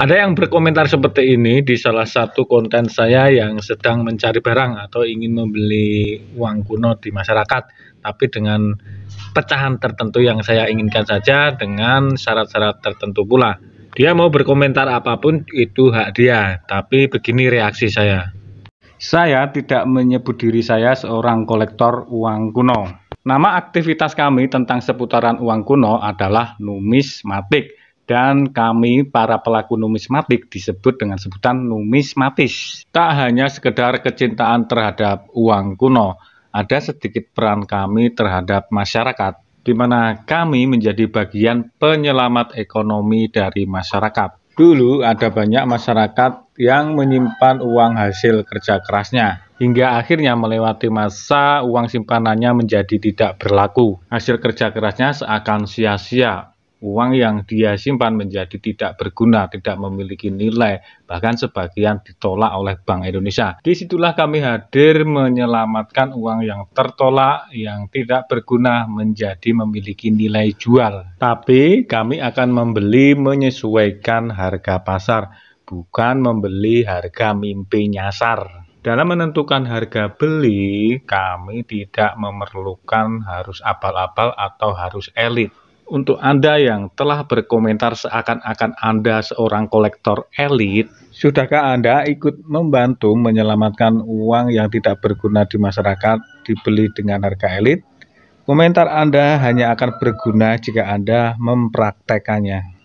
Ada yang berkomentar seperti ini di salah satu konten saya yang sedang mencari barang atau ingin membeli uang kuno di masyarakat, tapi dengan pecahan tertentu yang saya inginkan saja dengan syarat-syarat tertentu pula. Dia mau berkomentar apapun itu hak dia, tapi begini reaksi saya. Saya tidak menyebut diri saya seorang kolektor uang kuno. Nama aktivitas kami tentang seputaran uang kuno adalah numismatik dan kami para pelaku numismatik disebut dengan sebutan numismatis. Tak hanya sekedar kecintaan terhadap uang kuno, ada sedikit peran kami terhadap masyarakat, di mana kami menjadi bagian penyelamat ekonomi dari masyarakat. Dulu ada banyak masyarakat yang menyimpan uang hasil kerja kerasnya, hingga akhirnya melewati masa uang simpanannya menjadi tidak berlaku. Hasil kerja kerasnya seakan sia-sia, uang yang dia simpan menjadi tidak berguna, tidak memiliki nilai, bahkan sebagian ditolak oleh Bank Indonesia. Disitulah kami hadir menyelamatkan uang yang tertolak, yang tidak berguna menjadi memiliki nilai jual. Tapi kami akan membeli menyesuaikan harga pasar, bukan membeli harga mimpi nyasar. Dalam menentukan harga beli, kami tidak memerlukan harus abal-abal atau harus elit untuk Anda yang telah berkomentar seakan-akan Anda seorang kolektor elit, sudahkah Anda ikut membantu menyelamatkan uang yang tidak berguna di masyarakat dibeli dengan harga elit? Komentar Anda hanya akan berguna jika Anda mempraktekannya.